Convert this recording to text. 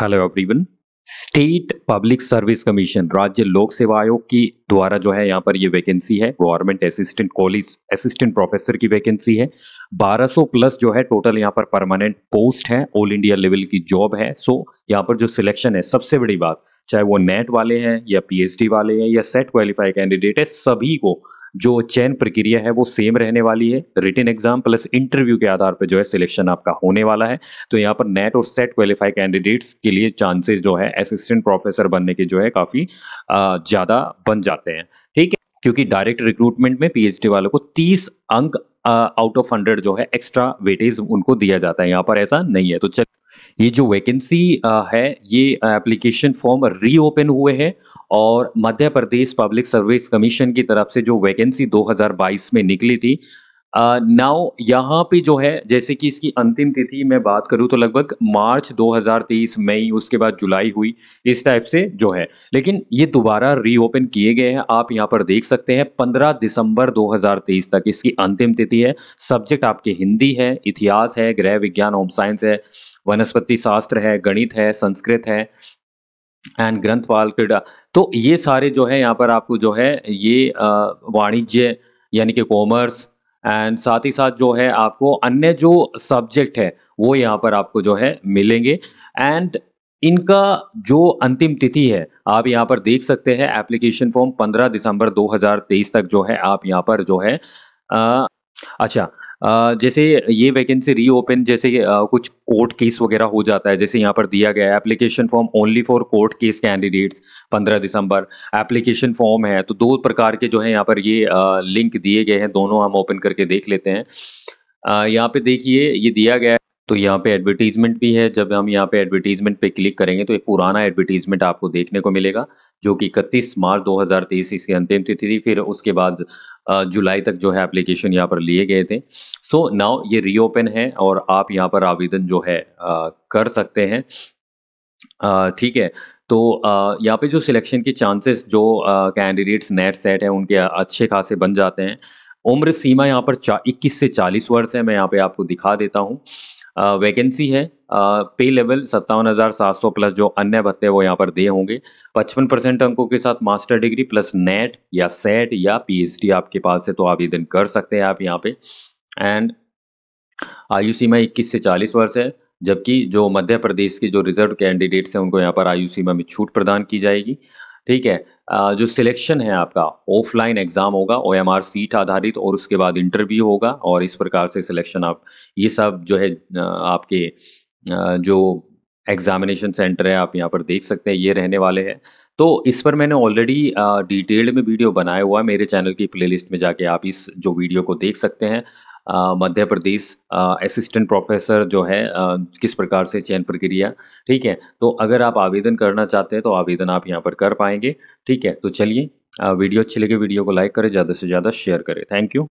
hello everyone state public service commission राज्य लोक सेवा आयोग की द्वारा जो है यहाँ पर ये वैकेंसी है government assistant college assistant professor की वैकेंसी है 1200 प्लस जो है टोटल यहाँ पर परमानेंट पोस्ट है ऑल इंडिया लेवल की जॉब है सो so, यहाँ पर जो सिलेक्शन है सबसे बड़ी बात चाहे वो नेट e वाले हैं या पी वाले हैं या सेट क्वालिफाई कैंडिडेट है सभी को जो चयन प्रक्रिया है वो सेम रहने वाली है रिटर्न एग्जाम प्लस इंटरव्यू के आधार पर जो है सिलेक्शन आपका होने वाला है तो यहाँ पर नेट और सेट क्वालिफाई कैंडिडेट्स के लिए चांसेस जो है असिस्टेंट प्रोफेसर बनने के जो है काफ़ी ज़्यादा बन जाते हैं ठीक है क्योंकि डायरेक्ट रिक्रूटमेंट में पीएचडी वालों को 30 अंक आउट ऑफ 100 जो है एक्स्ट्रा वेटेज उनको दिया जाता है यहाँ पर ऐसा नहीं है तो चलिए ये जो वैकेंसी है ये एप्लीकेशन फॉर्म रीओपन हुए हैं और Madhya Pradesh public service commission की तरफ से जो वैकेंसी 2022 में निकली थी नाउ यहाँ पे जो है जैसे कि इसकी अंतिम तिथि मैं बात करूँ तो लगभग मार्च 2023 मई उसके बाद जुलाई हुई इस टाइप से जो है लेकिन ये दोबारा रीओपन किए गए हैं आप यहाँ पर देख सकते हैं 15 दिसंबर 2023 तक इसकी अंतिम तिथि है सब्जेक्ट आपके हिंदी है इतिहास है गृह विज्ञान होम साइंस है वनस्पति शास्त्र है गणित है संस्कृत है एंड ग्रंथपाल क्रीडा तो ये सारे जो है यहाँ पर आपको जो है ये वाणिज्य यानी कि कॉमर्स एंड साथ ही साथ जो है आपको अन्य जो सब्जेक्ट है वो यहाँ पर आपको जो है मिलेंगे एंड इनका जो अंतिम तिथि है आप यहाँ पर देख सकते हैं एप्लीकेशन फॉर्म 15 दिसंबर 2023 तक जो है आप यहाँ पर जो है आ, अच्छा जैसे ये वैकेंसी रीओपन जैसे कुछ कोर्ट केस वगैरह हो जाता है जैसे यहाँ पर दिया गया है application form only for court case candidates 15 दिसंबर एप्लीकेशन फॉर्म है तो दो प्रकार के जो है यहाँ पर ये लिंक दिए गए हैं दोनों हम ओपन करके देख लेते हैं यहाँ पे देखिए ये दिया गया है तो यहाँ पे एडवर्टीजमेंट भी है जब हम यहाँ पे एडवर्टीजमेंट पे क्लिक करेंगे तो एक पुराना एडवर्टीजमेंट आपको देखने को मिलेगा जो कि इकतीस मार्च 2023 इसकी अंतिम तिथि थी फिर उसके बाद जुलाई तक जो है एप्लीकेशन यहाँ पर लिए गए थे सो so, नाउ ये रीओपन है और आप यहाँ पर आवेदन जो है आ, कर सकते हैं ठीक है तो यहाँ पे जो सिलेक्शन के चांसेस जो कैंडिडेट्स नेट सेट हैं उनके अच्छे खासे बन जाते हैं उम्र सीमा यहाँ पर इक्कीस से चालीस वर्ष है मैं यहाँ पे आपको दिखा देता हूँ वैकेंसी है पे लेवल सत्तावन हज़ार सात सौ प्लस जो अन्य भत्ते वो यहाँ पर दिए होंगे पचपन परसेंट अंकों के साथ मास्टर डिग्री प्लस नेट या सेट या पीएचडी आपके पास है तो आवेदन कर सकते हैं आप यहाँ पे एंड आयु सीमा इक्कीस से चालीस वर्ष है जबकि जो मध्य प्रदेश के जो रिजर्व कैंडिडेट्स हैं उनको यहाँ पर आयु सीमा में छूट प्रदान की जाएगी ठीक है जो सिलेक्शन है आपका ऑफलाइन एग्ज़ाम होगा ओ एम आर सीट आधारित और उसके बाद इंटरव्यू होगा और इस प्रकार से सिलेक्शन आप ये सब जो है आपके जो एग्ज़ामिनेशन सेंटर है आप यहाँ पर देख सकते हैं ये रहने वाले हैं तो इस पर मैंने ऑलरेडी डिटेल्ड में वीडियो बनाया हुआ है मेरे चैनल की प्लेलिस्ट में जाके आप इस जो वीडियो को देख सकते हैं मध्य प्रदेश असिस्टेंट प्रोफेसर जो है किस प्रकार से चयन प्रक्रिया ठीक है तो अगर आप आवेदन करना चाहते हैं तो आवेदन आप यहाँ पर कर पाएंगे ठीक है तो चलिए वीडियो अच्छी लगे वीडियो को लाइक करें ज़्यादा से ज़्यादा शेयर करें थैंक यू